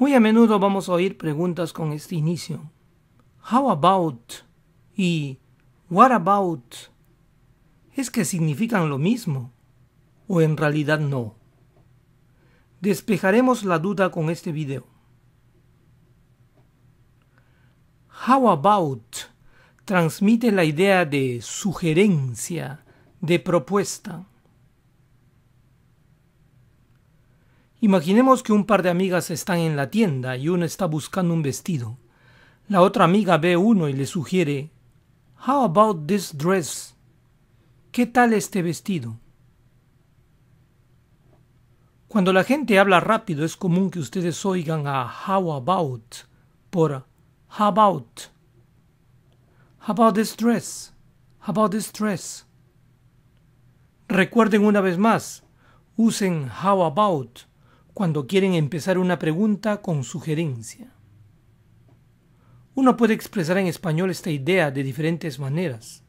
Muy a menudo vamos a oír preguntas con este inicio. How about y what about es que significan lo mismo o en realidad no. Despejaremos la duda con este video. How about transmite la idea de sugerencia, de propuesta. Imaginemos que un par de amigas están en la tienda y una está buscando un vestido. La otra amiga ve uno y le sugiere, How about this dress? ¿Qué tal este vestido? Cuando la gente habla rápido es común que ustedes oigan a how about por how about. How about this dress? How about this dress? Recuerden una vez más, usen how about cuando quieren empezar una pregunta con sugerencia. Uno puede expresar en español esta idea de diferentes maneras.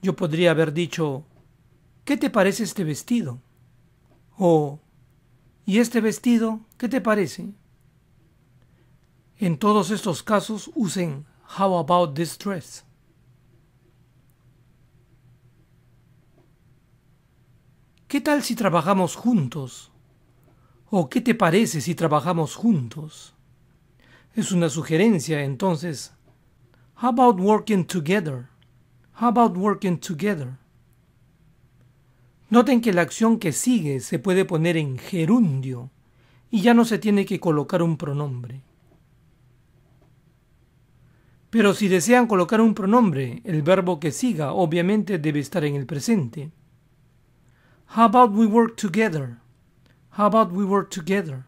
Yo podría haber dicho, ¿qué te parece este vestido? O, ¿y este vestido qué te parece? En todos estos casos usen How about this dress? ¿Qué tal si trabajamos juntos ¿O oh, qué te parece si trabajamos juntos? Es una sugerencia, entonces. How about working together? How about working together? Noten que la acción que sigue se puede poner en gerundio y ya no se tiene que colocar un pronombre. Pero si desean colocar un pronombre, el verbo que siga obviamente debe estar en el presente. How about we work together? How about we work together?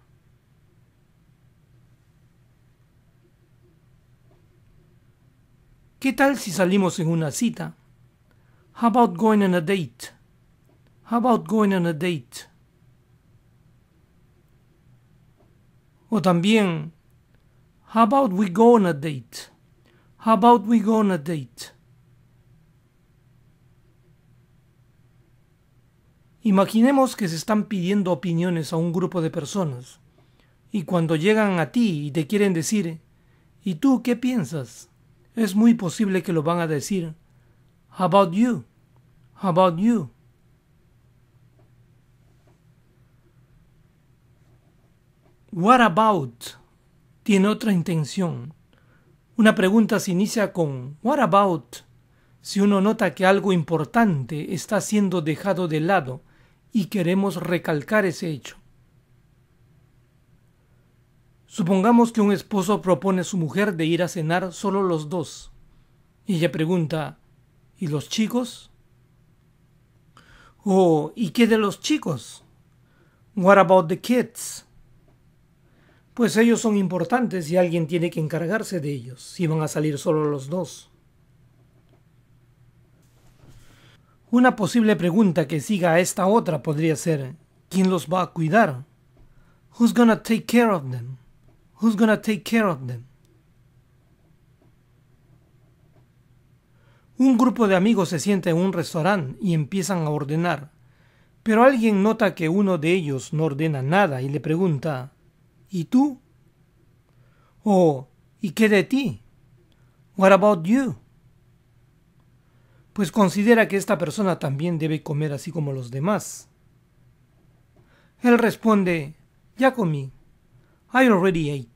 ¿Qué tal si salimos en una cita? How about going on a date? How about going on a date? O también, how about we go on a date? How about we go on a date? Imaginemos que se están pidiendo opiniones a un grupo de personas, y cuando llegan a ti y te quieren decir, ¿y tú qué piensas? Es muy posible que lo van a decir, about you? How about you? What about tiene otra intención. Una pregunta se inicia con What about si uno nota que algo importante está siendo dejado de lado y queremos recalcar ese hecho. Supongamos que un esposo propone a su mujer de ir a cenar solo los dos. Y ella pregunta, ¿y los chicos? Oh, ¿y qué de los chicos? What about the kids? Pues ellos son importantes y alguien tiene que encargarse de ellos si van a salir solo los dos. Una posible pregunta que siga a esta otra podría ser, ¿quién los va a cuidar? Who's gonna take care of them? Who's gonna take care of them? Un grupo de amigos se sienta en un restaurante y empiezan a ordenar, pero alguien nota que uno de ellos no ordena nada y le pregunta, ¿Y tú? O, oh, ¿y qué de ti? What about you? pues considera que esta persona también debe comer así como los demás. Él responde, ya comí, I already ate.